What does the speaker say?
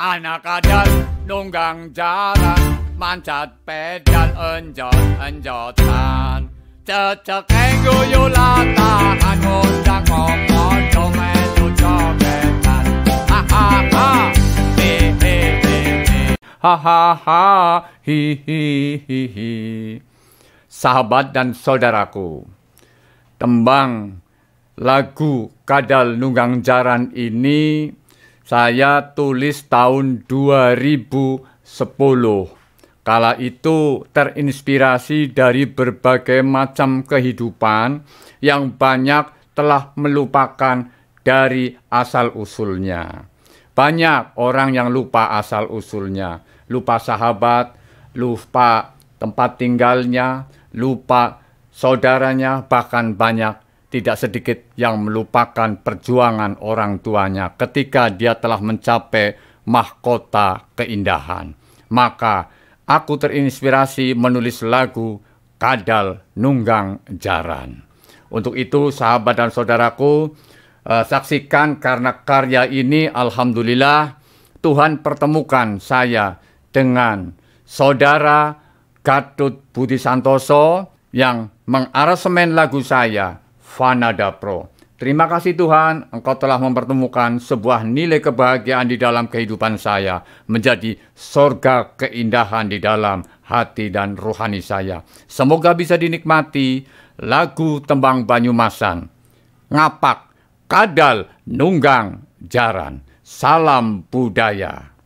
Anak kadal nunggang jalan Mancat pedal enjot enjotan Cecek engguyu latahan Ngundang ngomong dongeng cobetan Ha ha ha He he he hi Ha ha ha Hi hi hi hi Sahabat dan saudaraku Tembang lagu Kadal Nunggang Jaran ini saya tulis tahun 2010. Kala itu terinspirasi dari berbagai macam kehidupan yang banyak telah melupakan dari asal-usulnya. Banyak orang yang lupa asal-usulnya, lupa sahabat, lupa tempat tinggalnya, lupa saudaranya, bahkan banyak tidak sedikit yang melupakan perjuangan orang tuanya ketika dia telah mencapai mahkota keindahan. Maka aku terinspirasi menulis lagu Kadal Nunggang Jaran. Untuk itu sahabat dan saudaraku, eh, saksikan karena karya ini alhamdulillah Tuhan pertemukan saya dengan saudara Gatut Budi Santoso yang mengarasemen lagu saya Vanada Pro. Terima kasih Tuhan, Engkau telah mempertemukan sebuah nilai kebahagiaan di dalam kehidupan saya, menjadi sorga keindahan di dalam hati dan rohani saya. Semoga bisa dinikmati lagu tembang Banyumasan. Ngapak, kadal, nunggang, jaran. Salam budaya.